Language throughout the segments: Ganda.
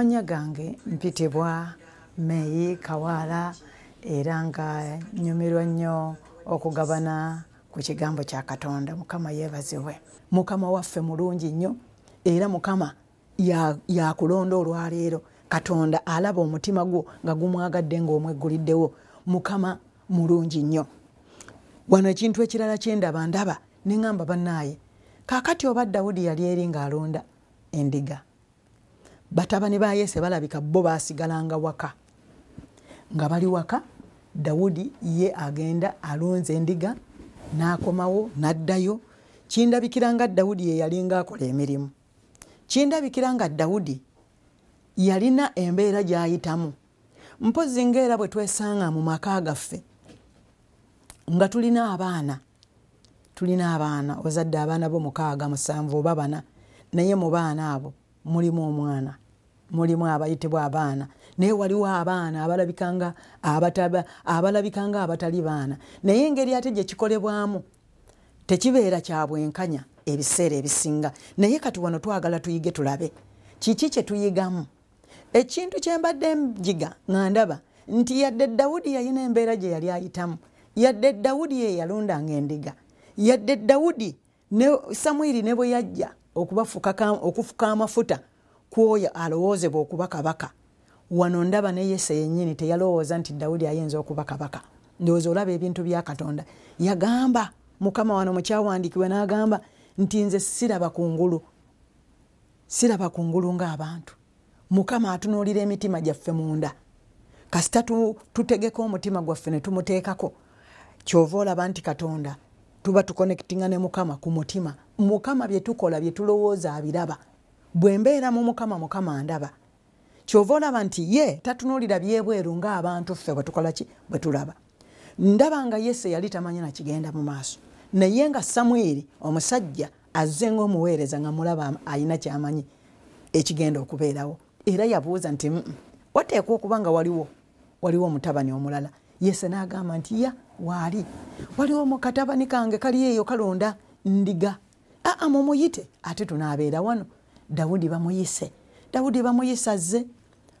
amanya gange mpitibwa meyi kawaala era nga nyumirwa nnyo okugabana ku kigambo kya katonda mukama yeebazibwe mukama waffe mulungi nnyo era mukama yakulonda ya olwaleero katonda alaba omutima gwo nga gumwagadde ngaomweguliddewo mukama mulungi nnyo wano ekintu ekirala kyendaba ndaba neŋamba banaaye kaakati oba dawudi yali eri ngaalonda endiga batabani ba yese balabika bo basigalanga waka nga bali waka dawudi ye agenda alonze endiga nakomawo naddayo kindabikira nga dawudi yeyalinga akola emirimu kindabikira nga dawudi yalina embeera gyayitamu mpozi ngaera bwe twesanga mu maka gaffe nga tulina abaana tulina abaana ozadde abaana bo mukaaga musanvu oba bana naye mu baana abo mulimu omwana mulimu abayitibwa abaana naye waliwo abaana abalabikanga abalabikanga abatali baana naye engeri ate gyekikolebwamu tekibeera kyabwenkanya ebiseera ebisinga naye kati wano twagala tuyige tulabe kiki kyetuyigamu ekintu kyembadde njiga nga ndaba nti yadde dawudi yayina embeera gye yali ayitamu yadde dawudi yeyalundanga endiga yadde dawudi ne samwiri ne bwe yajja okubafuka okufuka amafuta kwoyo alowoozebwa okuba kabaka wano ndaba ne yese yennyini teyalowooza nti dawudi ayinza okuba kabaka ndowooza olaba ebintu bya katonda yagamba mukama wano mukyawandiikibwa n'agamba nti nze siraba kungulu siraba kungulu ng'abantu mukama atunuulira emitima gyaffe munda kasita tutegeka omutima gwaffe ne tumuteekako kyova olaba nti katonda tuba tukonekitinga ne mukama ku mutima mukama bye tukola bye tulowooza abiraba bwe mbeera mu mukama mukama ndaba kyova olaba nti ye tatunuulira byebweru ngaabantu ffe bwetukolaki bwe tulaba ndaba nga yese yali tamanyi nakigenda mu maaso naye nga samwiri omusajja azze ngaomuweereza nga mulaba ayina kyamanyi ekigenda okubeerawo era yabuuza nti wateekwa okuba nga waliwo waliwo omutabani omulala yese n'agamba nti ya waali waliwo mukatabani kange kali eyo kalonda ndiga aa mumuyite ate tunaabeera wano dawudi bamuyise dawudi bamuyisa ze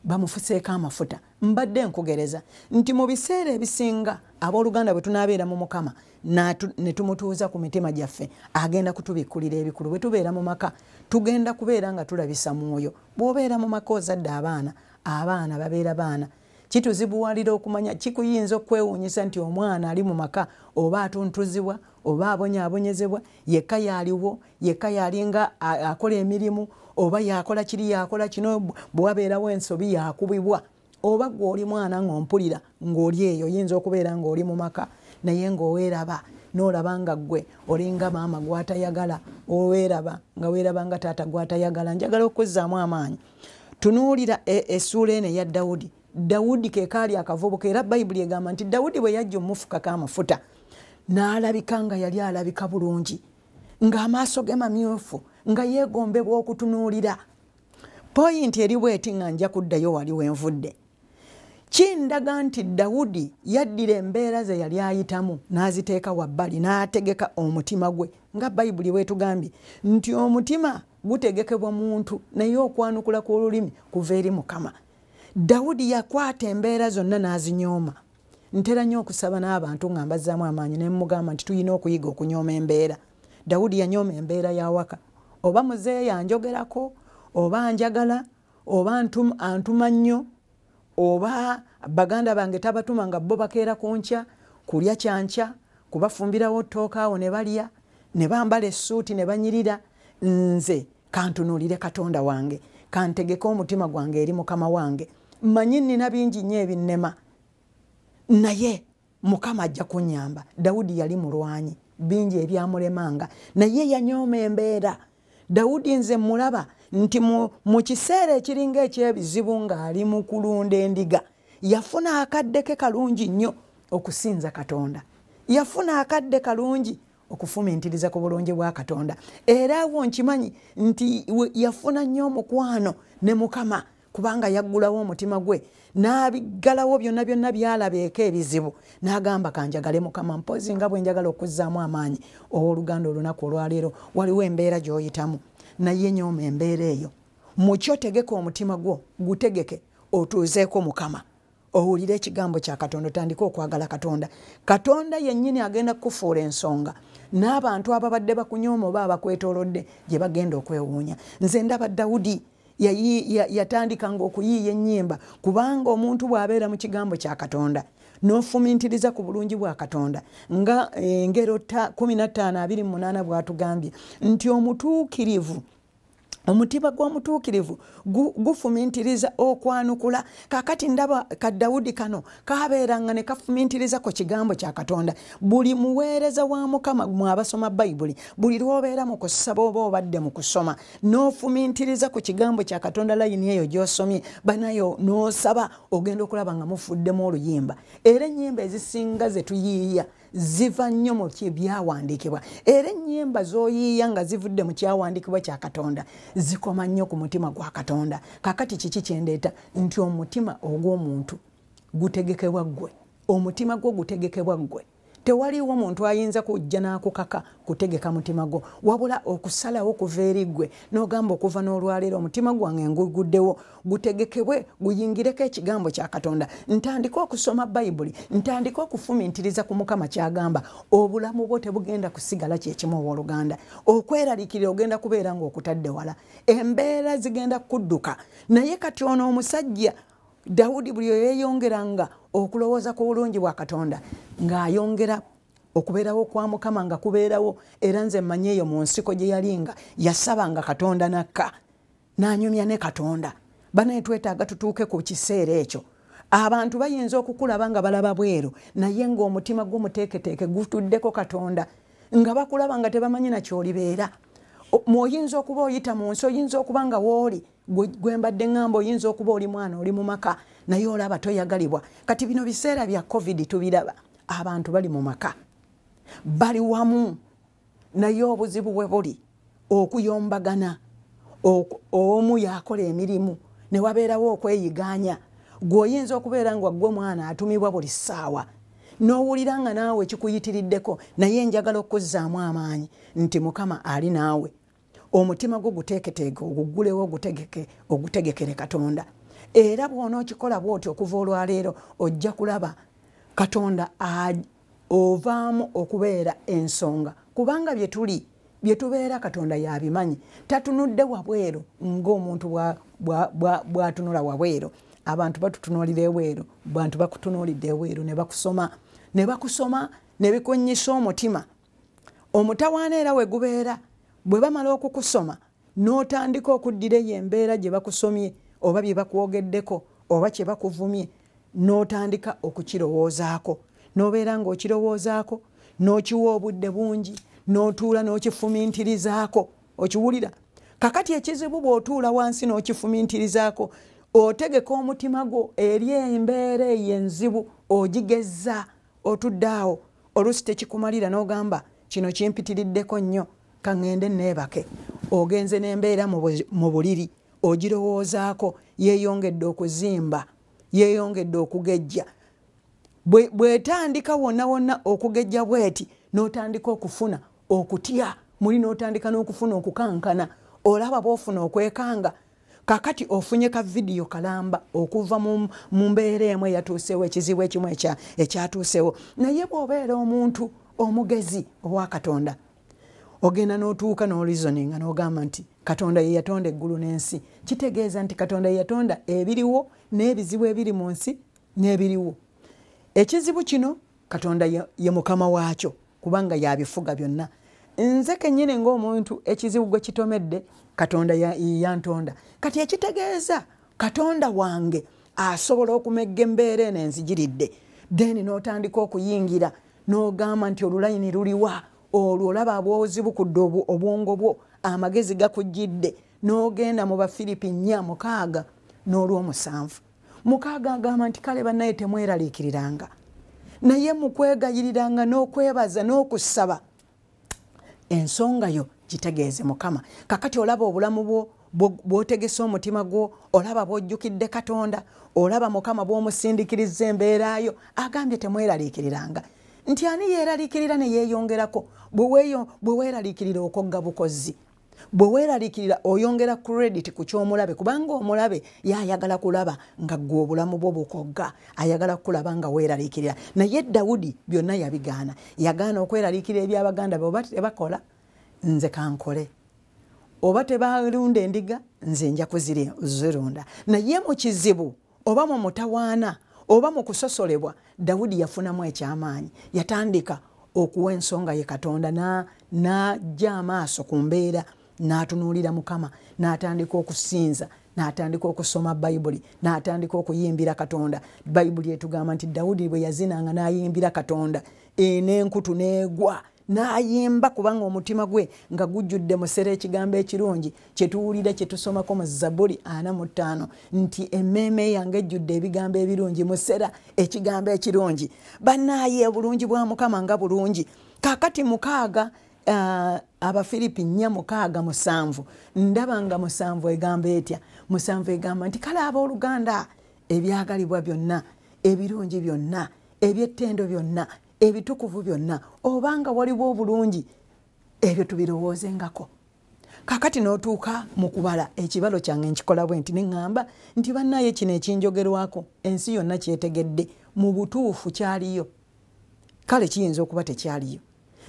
bamufuseeko amafuta mbadde nkugereza nti mu biseera ebisinga abooluganda bwe tunabeera mu mukama ne tumutuuza ku mitima gyaffe agenda kutubikkulira ebikulu bwe tubeera mu maka tugenda kubeera nga tulabisa mwoyo bw'obeera mu maka ozadde abaana abaana babeera baana kituzibuwalira okumanya kikuyinza okwewuunyisa nti omwana ali mu maka oba atuntuzibwa oba abonyaabonyezebwa yekka yaaliwo yekka yaali nga akola emirimu oba yakola kiri yakola kino bwewabeerawo ensobi yakubibwa oba gweoli mwana ngaompulira ngaoli eyo oyinza okubeera ngaoli mumaka naye ngaoweraba nolaba nga gwe olinga maama gwatayagala oweraba nga weraba nga taata gwatayagala njagala okukwezzaamu amaanyi tunuulira e, essuula eno eya dawudi dawudi kekaali akavubuka era bayibuli egamba nti dawudi bwe yajja omufukako amafuta n'alabika nga yali alabika bulungi ng'amaaso ge mamyufu nga yeegombebwa okutunuulira poyinti eriweeti nga nja kuddayo wali wenvudde kindaga nti dawudi yaddira embeera ze yali ayitamu n'aziteeka wabbali n'ategeka omutima gwe nga bayibuli wetugambye nti omutima gutegekebwa muntu naye okwanukula ku lulimi kuva eri mukama dawudi yakwata embeera zonna n'azinyooma ntera nnyo okusaba n'abantu nga mbazzaamu amaanyi nemugamba nti tulina okuyiga okunyooma embeera dawudi yanyooma embeera y'awaka oba muzeeyi anjogerako oba anjagala oba antuma nnyo oba baganda bange tabatuma nga bo bakeera ku nkya kulya kyankya kubafumbirawo ttooka awo ne balya ne bambala essuuti ne banyirira nze kantunuulire katonda wange kantegeke omutima gwange eri mukama wange mmanyi nnina bingi nnyo ebinnema naye mukama ajja kunyamba dawudi yali mulwanyi bingi ebyamulemanga naye yanyooma embeera dawudi nze mulaba nti mu kiseera ekiringa ekyebizibu ng'ali mu kulunda endiga yafuna akadde ke kalungi nnyo okusinza katonda yafuna akadde kalungi okufumintiriza ku bulungi bwa katonda era awo nkimanyi nti yafuna nnyo omukwano ne mukama kubanga yaggulawo omutima gwe nabigalawo byonna byonna byalabeeko ebizibu nagamba kanjagale mukama mpozi nga bwenjagala okuzaamu amaanyi owoluganda olunaku olwaleero waliwo embeera gyoyitamu naye nyoma embeera eyo mukyo tegeka omutima gwo gutegeke otuuzeeko mukama owulire ekigambo kyakatonda otandika okwagala katonda katonda yennyini agenda kukufuula ensonga n'abantu ababadde bakunyooma oba abakwetolodde gye bagenda okwewuunya nze ndaba dawudi yatandikanga okuyiiya enyimba kubanga omuntu bwabeera mu kigambo kya katonda nofumintiriza ku bulungi bwa katonda nga engero eh, 158 bwatugambye nti omutuukirivu omutima gw'omutuukirivu gufumintiriza okwanukula kakati ndaba ka dawudi kano kabeeranga ne kafumintiriza ku kigambo kya katonda buli muweereza wa mukama mw abasoma bayibuli buli lwobeera mu kusaba oba obadde mu kusoma n'ofumintiriza ku kigambo kya katonda layini eyo gy'osomye banayo n'osaba ogenda okulaba nga mufuddemu oluyimba era ennyimba ezisinga ze tuyiiya ziva nnyo mu byawandiikibwa era ennyimba z'oyiiya nga zivudde mu kyawandiikibwa kya katonda zikoma nnyo ku mutima gwa katonda kakati kiki kyendeeta nti omutima ogw'omuntu gutegekebwa ggwe omutima gwo gutegekebwa ggwe tewaliwo muntu ayinza kujja nakukaka kutegeka mutima gwo wabula okusalawo kuva erigwe nogamba okuva nolwaleero omutima gwange nguguddewo gutegekebwe guyingireko ekigambo kyakatonda ntandike okusoma bayibuli ntandike okufumintiriza ku mukama kyagamba obulamu bwo tebugenda kusigala kyekimu owooluganda okweralikirira ogenda kubeera ngaokutadde wala embeera zigenda kudduka naye kati ono omusajja dawudi buli yeyongeranga okulowooza ku bulungi bwa katonda ng'ayongera okubeerawo kwa mukama nga kubeerawo era nze mmanyi eyo mu nsiko gye yali nga yasabanga katonda nakka n'anyumya ne katonda banaye twetaaga tutuuke ku kiseera ekyo abantu bayinza okukulaba nga balaba bweru naye ng'omutima gw'omuteeketeeke gutuddeko katonda nga bakulaba nga tebamanyi nakyolibeera muoyinza okuba oyita mu nsi oyinza okuba nga wooli gwembadde ngamba oyinza okuba oli mwana oli mumaka naye olaba toyagalibwa kati bino biseera bya covid tubiraba abantu bali mumaka bali wamu naye obuzibu bwe buli okuyombagana omu yakola emirimu newabeerawo okweyiganya gweoyinza okubeera nga gwe mwana atumibwa buli ssaawa n'owulira nga naawe kikuyitiriddeko naye njagala okukuzzaamu amaanyi nti mukama ali naawe omutima gwo guteeketeeke oguggulewo ogutegeke ogutegekere katonda era bwonaokikola bwoti okuva olwaleero ojja kulaba katonda ovaamu okubeera ensonga kubanga byetuli byetubeera katonda yabimanyi tatunudde wabweru ngaomuntu bwatunula wabweru abantu batutunulira ebweru bantu bakutunulidde ebweru nebakusoma nebakusoma nebikunyisa omutima omutawaana era wegubeera bwe bamala okukusoma n'otandika okuddirayo embeera gye bakusomye oba bye bakwogeddeko oba kye bakuvumye n'otandika okukirowoozaako n'obeera ng'okirowoozaako n'okiwa obudde bungi n'otuula n'okifumintirizaako okiwulira kakati ekizibu bw'otuula wansi n'okifumintirizaako otegeka omutima gwo eri embeera eyo enzibu ogigezza otudde awo oluusi tekikumalira n'ogamba kino kimpitiriddeko nnyo kaŋŋende neebake ogenze nembeera mu buliri ogirowoozaako yeeyongedde okuzimba yeeyongedde okugejja bwetandika wonna wonna okugejja bweti n'otandika okufuna okutya muli n'otandika n'okufuna okukankana olaba bwofuna okwekanga kakati ofunye ka vidiyo kalamba okuva mu mbeera emu eyatuusewo ekizibu ekimu ekyatuusewo naye bw'obeera omuntu omugezi owa katonda ogenda notuuka noreasoninga nogamba nti katonda yeyatonda eggulu nensi kitegeeza nti katonda yeyatonda ebiriwo nebizibu ebiri munsi nebiriwo ekizibu kino katonda ye mukama waakyo kubanga yabifuga byonna nze kenyini ngaomuntu ekizibu gwe kitomedde katonda yantonda kati ekitegeeza katonda wange asobola okumegga embeera eno enzigiridde then notandika okuyingira nogamba nti olulayini luliwa olwo olaba abwozibukudde obwongo bwo amagezi gakujjidde n'ogenda mu bafiripi nnya mukaaga n'olwomusanvu mukaaga agamba nti kale bannaye temweraliikiriranga naye mukwegayiriranga n'okwebaza n'okusaba ensonga yo gitegeeze mukama kakati olaba obulamu bwo bwotegesa omutima gwo olaba bwojjukidde katonda olaba mukama bwomusindikiriza embeerayo agambye temweraliikiriranga nti ani yeeralikirira neyeyongerako bweweeralikirira okogga bukozi bweweeralikirira oyongera credit ku kyomulabe kubanga omulabe yayagala kulaba nga gwe obulamu bwo bukogga ayagala kulaba nga weeralikirira naye dawudi byonna yabigaana yagaana okweralikirira ebyabaganda be oba tebakola nze kankole oba tebalunda endiga nze nja kuzirunda naye mu kizibu oba mu mutawaana oba mu kusosolebwa dawudi yafunamu ekyamaanyi yatandika okuwa ensonga ye katonda najja amaaso ku mbeera natunuulira mukama natandika okusinza natandika okusoma bayibuli natandika okuyimbira katonda bayibuli etugamba nti dawudi bwe yazinanga nayimbira katonda enenkutu negwa nayimba kubanga omutima gwe nga gujjudde musera ekigambo ekirungi kyetuwulira kyetusomako mu zabuli 45 nti emmeeme yange ejjudde ebigambo ebirungi musera ekigambo ekirungi banaaye bulungi bwa mukama nga bulungi kakati mukaaga abafiripi nya mukaaga musanvu ndaba nga musanvu egamba etya musanvu egamba nti kale abooluganda ebyagalibwa byonna ebirungi byonna ebyettendo byonna ebitukuvu byonna obanga waliwo obulungi ebyo tubirowoozengako kakati notuuka mukubala ekibalo kyange nkikolabwe nti neamba nti banaye kino ekinjogerwako ensi yonna kyetegedde mubutuufu kyaliyo kale kiyinza okuba tekyaliyo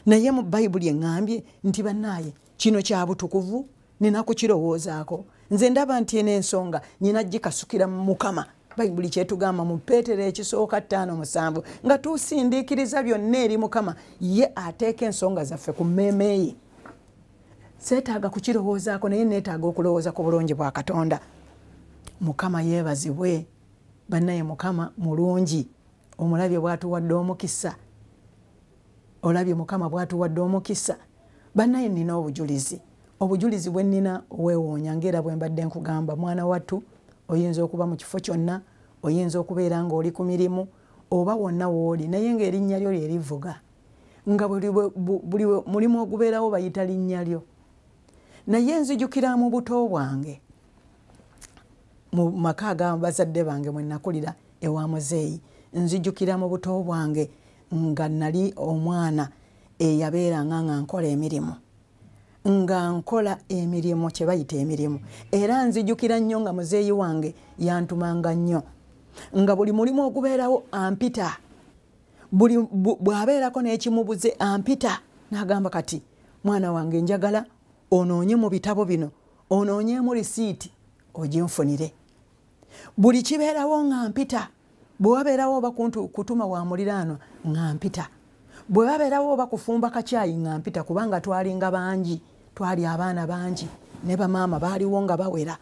naye mu bayibuli eambye nti banaye kino kyabutukuvu ninakukirowoozaako nze ndaba nti ena ensonga nyina gikasukira mukama bayibuli kyetugamba mu petero ekisooka ttaano musanvu nga tusindiikiriza byonna eri mukama ye ateeka ensonga zaffe ku mmeeme ye seetaaga kukirowoozaako naye neetaaga okulowooza ku bulungi bwa katonda mukama yeebazibwe bannaye mukama mulungi omulabye bwatuwadde omukisa olabye mukama bwatuwadde omukisa bannaye nina obujulizi obujulizi bwe nina oweewoonya ngaera bwe mbadde nkugamba mwana wattu oyinza okuba mu kifo kyonna oyinza okubeera ngaoli ku mirimu oba wonna wooli naye ngaerinnya lyo lyerivuga nga buli mulimu ogubeerawo bayita linnya lyo naye nzijukira mu buto bwange mu maka agamu bazadde bange mwe nakulira ewa muzeeyi nzijukira mu buto bwange nga nali omwana eyabeeranga nga nkola emirimu nga nkola emirimu kyebayita emirimu era nzijukira nnyo nga muzeeyi wange yantumanga nnyo nga buli mulimu ogubeerawo ampita bwabeerako n'ekimubuze ampita n'agamba kati mwana wange njagala onoonye mu bitabo bino onoonyemu risiiti oginfunire buli kibeerawo nga mpita bwewabeerawo oba kutuma wa muliraanwa nga mpita bwe babeerawo oba kufumba kacyayi nga mpita kubanga twalinga bangi twali abaana bangi ne bamaama baaliwo nga bawera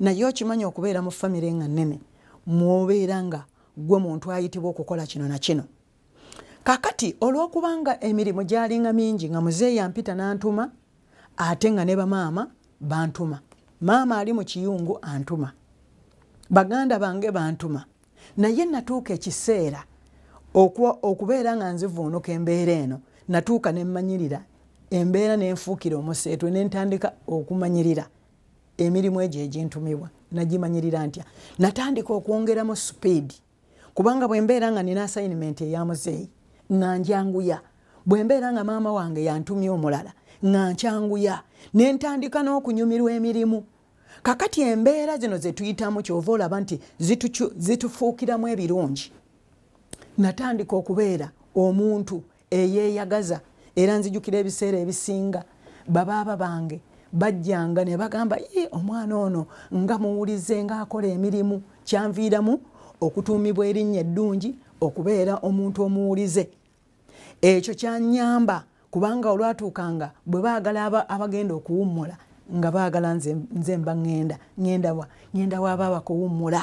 naye okimanyi okubeera mu famire nga nene mwobeera nga gwe muntu ayitibwa okukola kino nakino kakati olwokubanga emirimu gyalinga mingi nga muzeeyi yampita nantuma ate nga ne bamaama bantuma maama ali mu kiyungu antuma baganda bange bantuma naye natuuka ekiseera okubeera nga nzivuunuka embeera eno natuuka nemmanyirira embeera nenfuukira omuseetwe nentandika okumanyirira emirimu egyo egintumibwa nagimanyirira ntya natandika okwongeramu supiidi kubanga bwembeera nga nina assayinimenti eyamuzeeyi nga njanguya bwembeera nga maama wange yantumye omulala nga ncyanguya nentandika n'okunyumirwa emirimu kakati embeera zino zetuyitamu kyova olaba nti zitufuukiramu ebirungi natandika okubeera omuntu eyeyagaza era nzijukira ebiseera ebisinga babaaba bange bajjanga ne bagamba ye omwana ono nga muwulize ngaakola emirimu kyanviiramu okutuumibwa erinnya eddungi okubeera omuntu omuwulize ekyo kyanyamba kubanga olwatuukanga bwe baagala abagenda okuwummula nga baagala nze mba ŋenda ŋendawa ŋendawa abaaba kuwummula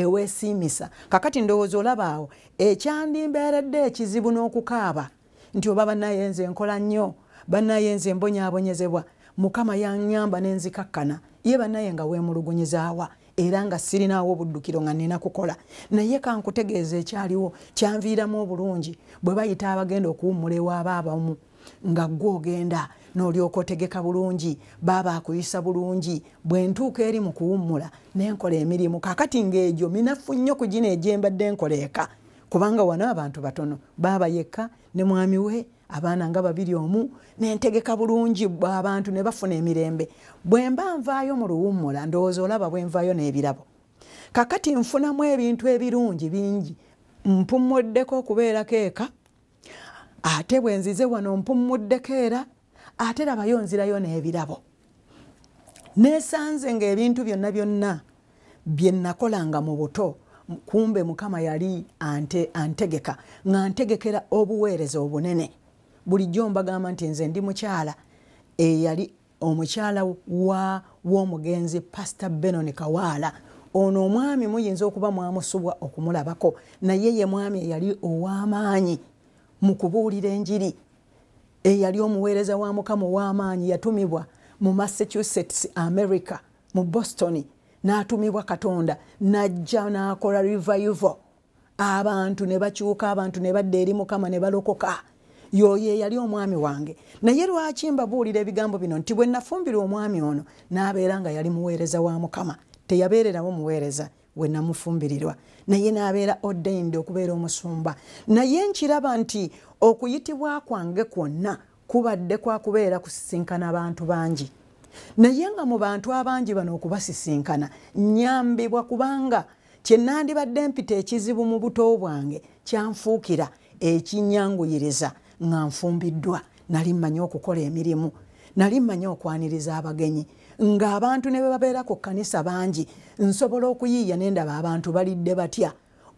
ewesiimisa kakati ndowooza olaba awo ekyandimbeeredde ekizibu n'okukaaba nti oba banaye nze nkola nnyo banaye nze mbonyabonyezebwa mukama yanyamba nenzikakkana ye banaye nga wemulugunyizaawa era nga sirinaawo obuddukiro nga nina kukola naye kankutegeeza ekyaliwo kyanviiramu obulungi bwe bayita abagenda okuwummula ewaaba abamu nga gwe ogenda noolyoka otegeka bulungi baaba akuyisa bulungi bwe ntuuka eri mu kuwummula nenkola emirimu kakati ng'egyo minafu nnyo ku gino egyembadde enkola eka kubanga wano abantu batono baaba yekka ne mwami we abaana nga babiri omu nentegeka bulungi bwabantu ne bafuna emirembe bwe mba nvaayo mu luwummula ndowooza olaba bwe nvaayo n'ebirabo kakati nfunamu ebintu ebirungi bingi mpummuddeko okubeerako eka ate bwe nzize wano mpummuddeko era ate rabayo nzirayo n'ebirabo neesanze ngaebintu byonna byonna bye nnakolanga mu buto kumbe mukama yali ante, antegeka nga ntegekera obuweereza obunene bulijjo mbagamba nti nze ndi mukyala eyali omukyala w'omugenzi pasta benon kawaala ono omwami muyinza okuba mwamusubwa okumulabako naye ye mwami eyali ow'amaanyi mu kubuulira enjiri eyali omuweereza wa mukama ow'amaanyi yatumibwa mu massachusetts america mu bostoni n'atumibwa katonda najja n'akola rivaivo abantu ne bakyuka abantu ne badda eri mukama ne balokoka yoyo eyali omwami wange naye lwaki mbabuulira ebigambo bino nti bwe nafumbira omwami ono n'abeera nga yali muweereza wa mukama teyabeererawo muweereza we namufumbirirwa naye n'abeera odaindi okubeera omusumba naye nkiraba nti okuyitibwa kwange kwonna kubadde kwakubeera kusisinkana bantu bangi naye nga mu bantu abangi bano okubasisinkana nyambibwa kubanga kyenandibadde mpita ekizibu mu buto bwange kyanfuukira ekinyanguyiriza nga nfumbiddwa nali mmanyi okukola emirimu nali mmanyi okwaniriza abagenyi ng'abantu ne bebabeera ku kkanisa bangi nsobola okuyiiya nendaba abantu balidde batya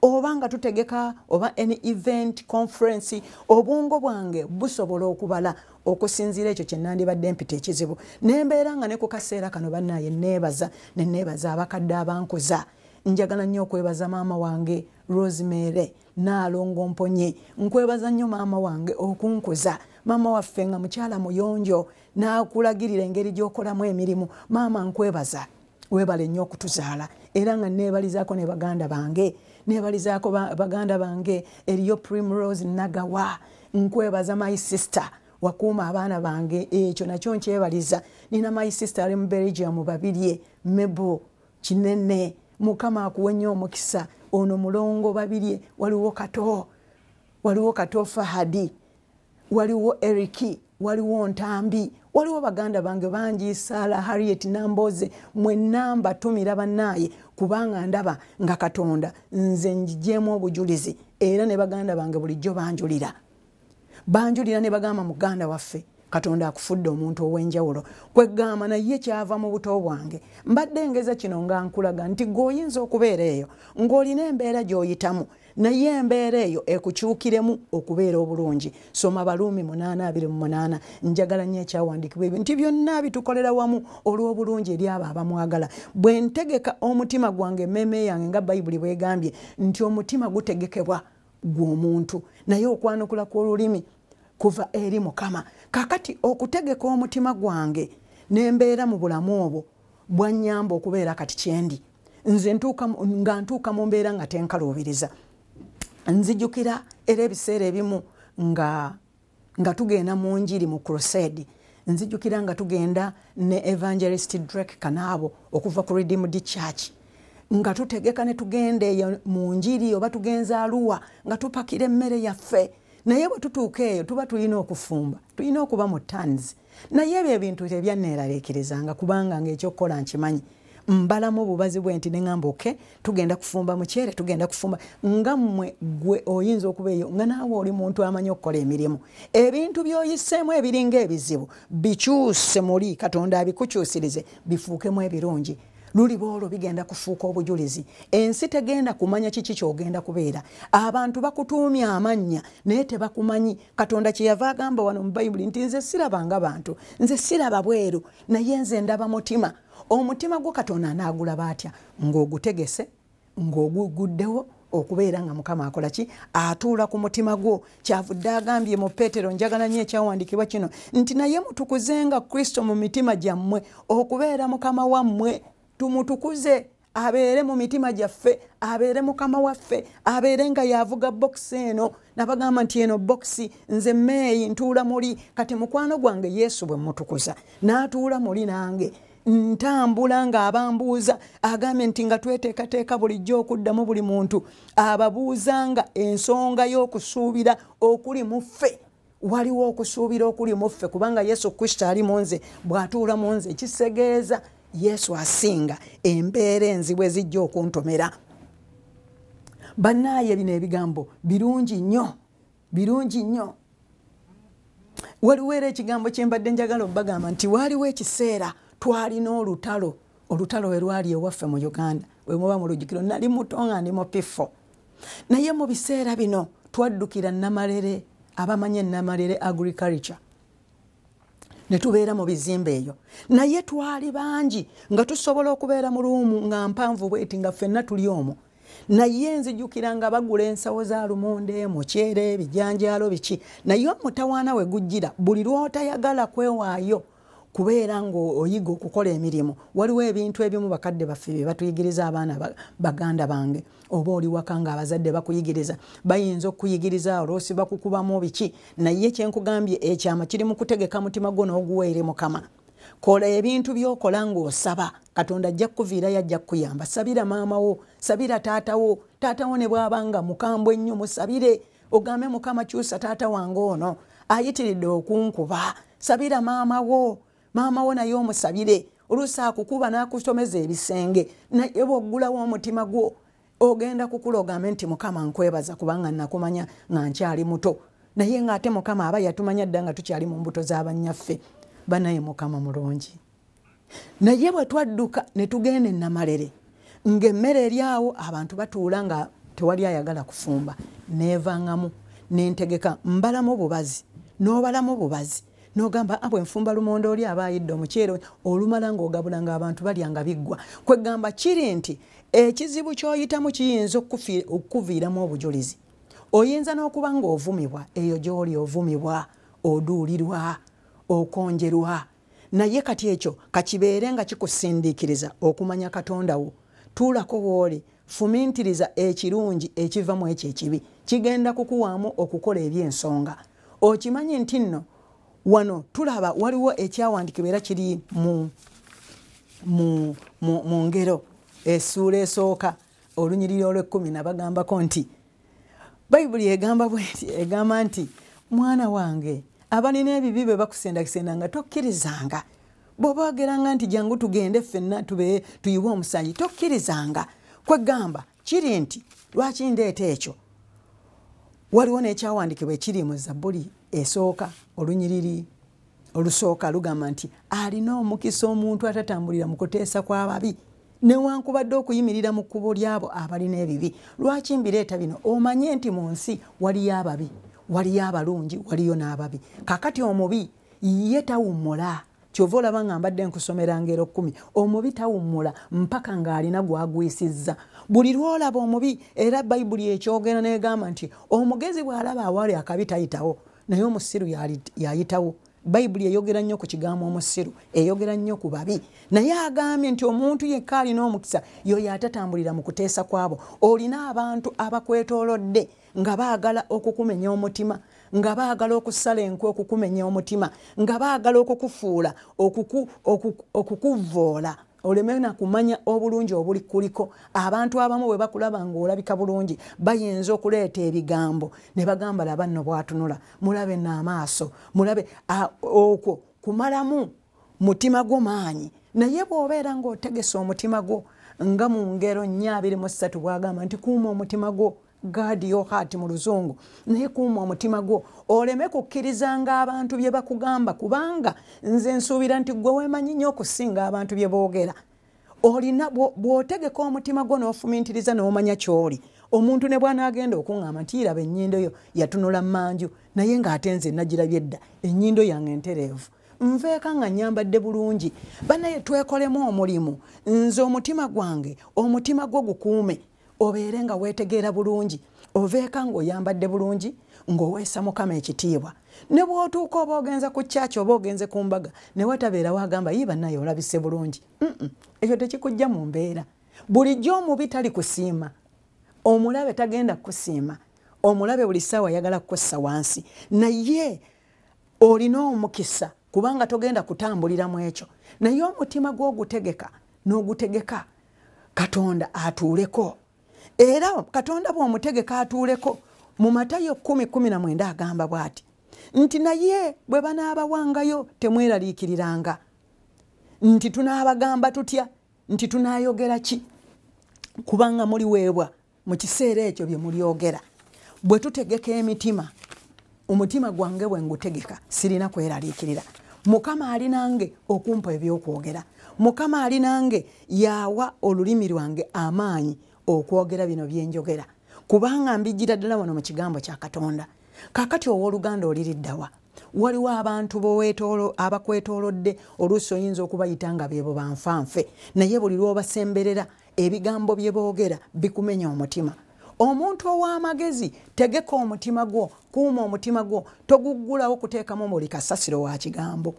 oba nga tutegeka oba an event conference obwongo bwange busobola okubala okusinzira ekyo kyenandibadde mpita ekizibu nembeera nga ne ku kaseera kano banaye neebaza neneebaza abakadde abankuza njagala nnyo okwebaza maama wange rosemary naalongo mponye nkwebaza nnyo maama wange okunkuza maama waffe nga mukyala muyonjo nakulagirira engeri gyokolamu emirimu maama nkwebaza webala nnyo okutuzaala era nga nebalizaako ne baganda bange nebalizaako baganda bange eriyo primrose nagawa nkwebaza my sister wakuuma abaana bange ekyo nakyo nkyebaliza nina my sister ali mu belgium babirye mebo kinene mukama akuwa nnyo omukisa ono mulongo babirye waliwo kato waliwo kato fahadi waliwo eriki waliwo ntambi waliwo baganda bange bangi saara harriet namboze mwenna mbatumira bannaaye kubanga ndaba nga katonda nze njijeemu obujulizi era ne baganda bange bulijjo banjulira banjulira ne bagamba muganda waffe katonda akufudde omuntu ow'enjawulo kwegamba naye kyava mu buto bwange mbadde engeza kino nga nkulaga nti gweoyinza okubeera eyo ng'olina embeera gy'oyitamu naye embeera eyo ekukyukiremu okubeera obulungi soma baluumi 828 njagala nyo ekyawandiikibwa ebyo nti byonna bitukolera wamu olw'obulungi eri abo abamwagala bwe ntegeka omutima gwange emmeeme yange nga bayibuli bwegambye nti omutima gutegekebwa gwomuntu naye okwanukula kw'olulimi kuva eri mukama kakati okutegeka omutima gwange nembeera mu bulamu obwo bwanyamba okubeera kati kyendi nze nga ntuuka mu mbeera nga tenkaluubiriza nzijukira era ebiseera ebimu nga nga tugenda mu njiri mu crusade nzijukira nga tugenda ne evangelist drake kanaabo okuva ku redimd church nga tutegeka ne tugenda eyo mu njiri oba tugenza aluwa nga tupakira emmere yaffe naye bwe tutuuka eyo tuba tulina okufumba tulina okuba mu tanzi naye ebyo ebintu tebyaneeraliikirizanga kubanga ngaekyokukola nkimanyi mbalamu obubazi bwe nti neŋamba oke tugenda kufumba mukyere tugenda kufumba nga mmwe gwe oyinza okubaeyo nga naawe oli muntu amanyi okukola emirimu ebintu by'oyiseemu ebiringa ebizibu bikyuse muli katonda abikukyusirize bifuukemu ebirungi luliba olwo bigenda kufuuka obujulizi ensi tegenda kumanya kiki kyogenda kubeera abantu bakutuumya amannya naye tebakumanyi katonda kyeyava agamba wano mu bayibuli nti nze siraba nga bantu nze siraba bweru naye nze ndaba mutima omutima gwo katonda anaagulaba atya ngaogutegese ngaoguguddewo okubeera nga mukama akola ki atuula ku mutima gwo kyavudde agambye mu peetero njagala nyo ekyawandiikibwa kino nti naye mutukuzenga kristo mu mitima gyammwe okubeera mukama wammwe tumutukuze abeere mu mitima gyaffe abeere mukama waffe abeere nga yavuga bokisi eno nabagamba nti eno bokisi nze meeyi ntuula muli kati mukwano gwange yesu bwe mutukuza n'atuula muli nange ntambula ng'abambuuza agambye nti nga tweteekateeka bulijjo okuddamu buli muntu ababuuza nga ensonga y'okusuubira okuli mu ffe waliwo okusuubira okuli mu ffe kubanga yesu kristo ali mu nze bw'atuula mu nze kisegeeza yesu asinga embeera enzibwe zijja okuntomera banaaye bino ebigambo birungi nnyo birungi nnyo waliwo era ekigambo kye mbadde njagala obbagamba nti waaliwo ekiseera twalina olutalo olutalo welwali ewaffe mu uganda wemuba mu lujukiro nali muto nga ndi mupifo naye mu biseera bino twaddukira namalere abamanyi enamalere agriculture ne tubeera mu bizimbe eyo naye twali bangi nga tusobola okubeera mu luumu nga mpanvu bweti nga ffenna tuli omwo naye nzijukira nga bagula ensawo za lumonde mukyere ebijanjaalo biki naye omutawaana we gujjira buli lwotayagala kwewaayo kubeera ngaoyiga okukola emirimu waliwo ebintu ebimu bakadde baffe byebatuyigiriza abaana baganda bange oba oli waka ngaabazadde bakuyigiriza bayinza okukuyigiriza olwosi bakukubamu biki naye kyenkugambye ekyama kiri mu kutegeka mutima gwo n'oguweere mukama kola ebintu byokola ngaosaba katonda ajja kkuviirayo ajja kkuyamba sabira maamawo sabira taatawo taatawo ne bwabanga mukambwe ennyo musabire ogambe mukama kyusa taata wange ono ayitiridde okunkuba sabira maamawo maama wo naye omusabire oluusi akukuba n'akusomeza ebisenge naye bwoggulawo omutima gwo ogenda kukula ogambe nti mukama nkwebaza kubanga nakumanya nga nkyali muto naye ngaate mukama aba yatumanya dda nga tukyali mu mbuto z'abanyaffe banaye mukama mulungi naye bwe twadduka ne tugenda enamalere ngaemmere eryawo abantu batuula nga tewali ayagala kufumba nevangamu nentegeka mbalamu bubazi nobalamu bubazi nogamba abwe ah, nfumba lumondo oli aba ayidde omukyere olumala ngaogabula ngaabantu balya nga biggwa kwegamba kiri nti ekizibu kyoyitamu kiyinza okukuviiramu obujulizi oyinza n'okuba ngaovumibwa eyo gyoli ovumibwa oduulirwa okonjerwa naye kati ekyo kakibeere nga kikusindiikiriza okumanya katonda wo tuulako wooli fumintiriza ekirungi ekivamu ekyo ekibi kigenda kukuwaamu okukola ebyensonga okimanye nti nno wano tulaba waliwo ekyawandikibwa era kiri mu ngero esuula esooka olunyiriri olwekumi nabagambako nti bayibuli egamba nti mwana wange abalina ebibi bwe bakusendakisendanga tokkirizanga bwebaageranga nti jangu tugende ffenna tuyiwe omusanji tokkirizanga kwegamba kiri nti lwaki ndeeta ekyo waliwo nekyawandikibwa ekiri mu zabbuli esooka olunyiriri olusooka lugamba nti alina omukisa omuntu atatambulira mu kuteesa kwababi newankubadde okuyimirira mu kkubo lyabo abalina ebibi lwaki mbireeta bino omanye nti mu nsi waliyo ababi waliyo abalungi waliyo n'ababi kakati omubi ye tawummula kyova olaba nga mbadde nkusomera ngero kkumi omubi tawummula mpaka ng'alina gwagwisizza buli lwolaba omubi era bayibuli ekyogera neegamba nti omugezi bw'alaba awali akabi tayitawo naye omusiru yayitawo bayibuli eyogera nnyo ku kigambo omusiru eyogera nnyo ku babi naye agambye nti omuntu yekka alina omukisa yoyo atatambulira mu kuteesa kwabo olina abantu abakwetoolodde nga baagala okukumenya omutima nga baagala okusala enku okukumenya omutima nga baagala okukufuula okukuvvoola oku, oku, oku, oleme nakumanya obulungi obuli kuliko abantu abamu bwe bakulaba ngaolabika bulungi bayinza okuleeta ebigambo ne bagamba labanno bwatunula mulabe naamaaso mulabe okwo kumalamu mutima gwo maanyi naye bwobeera ngaotegesa omutima gwo nga mu ngero nnya abiri mu ssatu bwagamba nti kuuma omutima gwo gaadi yohati mu luzungu naye kuuma omutima gwo oleme kukkirizanga abantu bye bakugamba kubanga nze nsuubira nti gwe weemanyi nnyo okusinga abantu bye boogera olina bw'otegeka omutima gwo n'ofumintiriza n'omanya kyoli omuntu ne bwanaagenda okuŋŋamba nti iraba ennyindo yo yatunula mmanju naye ng'ate nze nagirabye edda ennyindo yange entereevu nveeka nga nyambadde bulungi banaye twekolemu omulimu nze omutima gwange omutima gwo gukuume obeere nga weetegeera bulungi oveeka ngaoyambadde bulungi ngaoweesa mukama ekitiibwa ne bwotuuka oba ogenza ku kyaki oba ogenze ku mbaga newetabeerawo agamba yibannaye olabise bulungi ekyo tekikujja mu mbeera bulijjo omubi tali kusiima omulabe tagenda kusiima omulabe buli ssaawa yagala kukossa wansi naye olina omukisa kubanga togenda kutambuliramu ekyo naye omutima gwogutegeka n'ogutegeka katonda atuuleko era katonda bwomutegeka atuuleko mu matayo 119 agamba bwati nti naye bwe banaabawangayo temweraliikiriranga nti tunaabagamba tutya nti tunaayogera ki kubanga muliweebwa mu kiseera ekyo bye mulyogera bwe tutegeka emitima omutima gwange bwe ngutegeka sirina kweraliikirira mukama alinange okumpa ebyokwogera mukama alinange yaawa olulimi lwange amaanyi okwogera bino byenjogera kubanga mbijjira ddala wano mu kigambo kya katonda kakati owooluganda oliriddawa waliwo abantu abakwetolodde oluusi oyinza okubayita nga beebo banfanfe naye buli lwobasemberera ebigambo bye boogera bikumenya omutima omuntu ow'amagezi tegeka omutima gwo kuuma omutima gwo toguggulawo kuteekamu muli kasasiro wa kigambo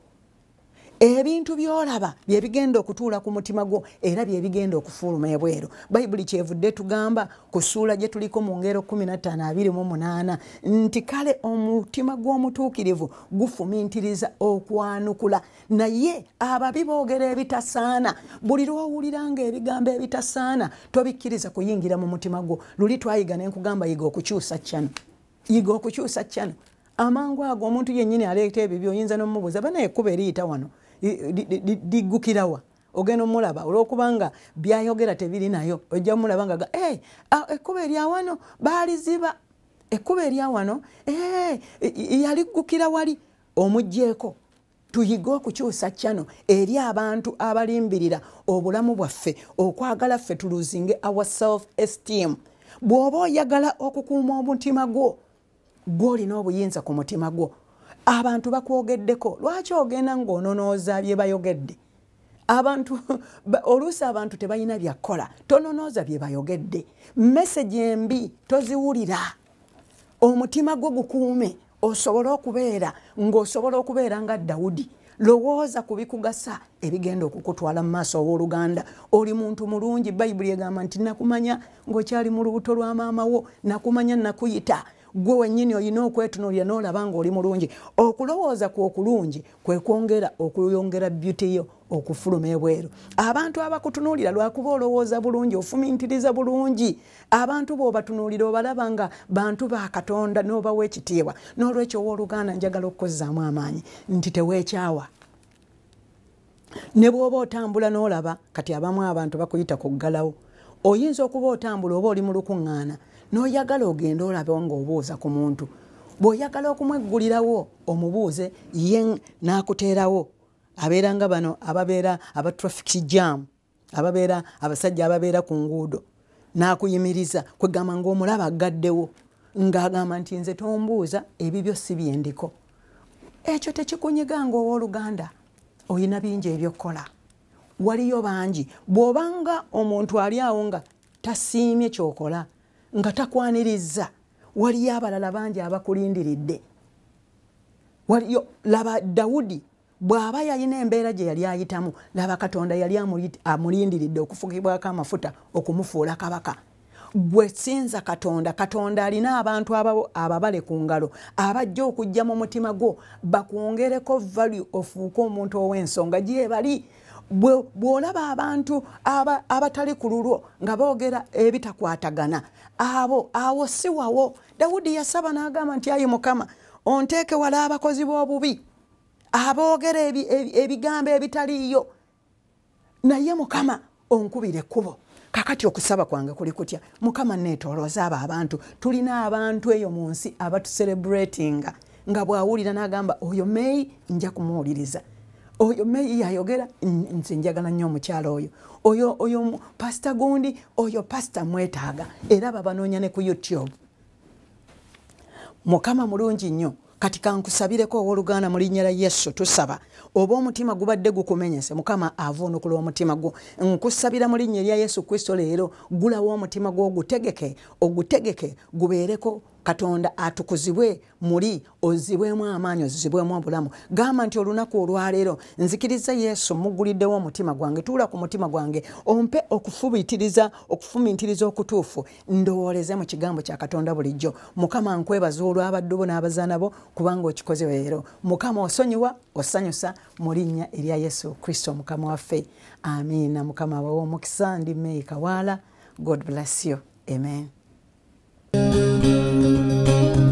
ebintu byolaba byebigenda okutuula ku mutima gwo era byebigenda okufuluma ebweru bayibuli kyevudde tugamba ku suula gye tuliko mu ngero 1528 nti kale omutima gw'omutuukirivu gufumintiriza okwanukula naye ababi boogera ebitasaana buli lwowulira nga ebigambo ebitasaana tobikkiriza kuyingira mu mutima gwo luli twayiga nenkugamba yiga okukyusa kyano yiga okukyusa kyano amangu ago omuntu yennyini aleeta ebyo byoyinza nomubuuza banaye kuba eriyita wano liggukirawa ogenda omulaba olwokubanga byayogera tebiri nayo ojja mulaba nga ga ekkuba eryawano baaliziba ekkuba eryawano eh, yaliggukira wali omugjeeko tuyige okukyusa kyano eri abantu abalimbirira obulamu bwaffe okwagala ffe tuluzinge our self esteem bw'oba oyagala okukuuma omutima gwo gw'olina obuyinza ku mutima gwo abantu bakwogeddeko lwaki ogenda ng'ononooza bye bayogedde abantu oluusi abantu tebalina byakkola tononooza bye bayogedde mesagi embi toziwulira omutima gwe gukuume osobole okubeera ng'osobola okubeera nga dawudi lowooza ku bikugasa ebigenda okukutwala mu maaso ow'oluganda oli muntu mulungi bayibuli egamba nti nakumanya ng'okyali mu lubuto lwa maama wo nakumanya nakuyita gwe wenyini olina okwetunulya nolaba nga oli mulungi okulowooza kwokulungi kwekwongera okuyongera beautyo okufuluma ebweru abantu abakutunulira lwakuba olowooza bulungi ofumintiriza bulungi abantu bobatunulira obalaba nga bantu bakatonda nobawa ekitiibwa nolwekyo owooluganda njagala okukozesaamu amaanyi nti tewekyawa ne bwoba otambula nolaba kati abamu abantu bakuyita ku ggalawo oyinza okuba otambula oba oli mu lukuŋŋaana noyagala ogende olabewo ngaobuuza ku muntu bweoyagala okumweggulirawo omubuuze ye nakuteerawo abeera nga bano ababeera aba traffic jam ababeera abasajja ababeera ku nguudo nakuyimiriza kwegamba ngaomulaba agaddewo ngaagamba nti nze tombuuza ebibyo si byendiko ekyo tekikunyiga nga owooluganda olina bingi ebyokkola waliyo bangi bw'obanga omuntu ali awo nga tasiimye kyokola nga takwaniriza waliyo abalala bangi abakulindiridde waliyo laba dawudi bw'aba yalina embeera gye yali ayitamu laba katonda yali amulindiridde okufukibwako amafuta okumufuula kabaka gwe sinza katonda katonda alina abantu ababale ku ngalo abajja okujja mu mutima gwo bakwongereko valu ofuuke omuntu ow'ensonga gyebali bwolaba abantu abatali ku lulwo nga boogera ebitakwatagana abo awo si wawo dawudi yasaba n'agamba nti ayi mukama onteeke wala abakozi b'obubi aboogera ebigambo ebitaliiyo naye mukama onkubira ekkubo kakati okusaba kwange kuli kutya mukama neetoolooza abo abantu tulina abantu eyo mu nsi abatuserebratinga nga bwawulira n'agamba oyo mei nja kumuwuliriza oyo meyi yayogera nze njagala nnyo omukyalo oyo oyo oyo pasita gundi oyo pasita mwetaaga era babanoonya ne ku youtube mukama mulungi nnyo kati kankusabireko owooluganda mu linnya la yesu tusaba oba omutima gubadde gukumenyese mukama avuunukula omutima gwo nkusabira mu linnya erya yesu kristo leero gulawo omutima gwo ogutegeke ogutegeke gubeereko katonda atukuzibwe muli ozibwemu amaanyi ozizibwemu obulamu gamba nti olunaku olwaleero nzikiriza yesu muguliddewo omutima gwange tuula ku mutima gwange ompe okufubitiriza okufumintiriza okutuufu ndowooleze mu kigambo kya katonda bulijjo mukama nkwebaza olw'abaddubo n'abazaanabo kubanga okikoze weero mukama osonyiwa osanyusa mu linnya erya yesu kristo mukama waffe amiina mukama wawe omukisa ndi meyi kawaala god bless you amen Thank you.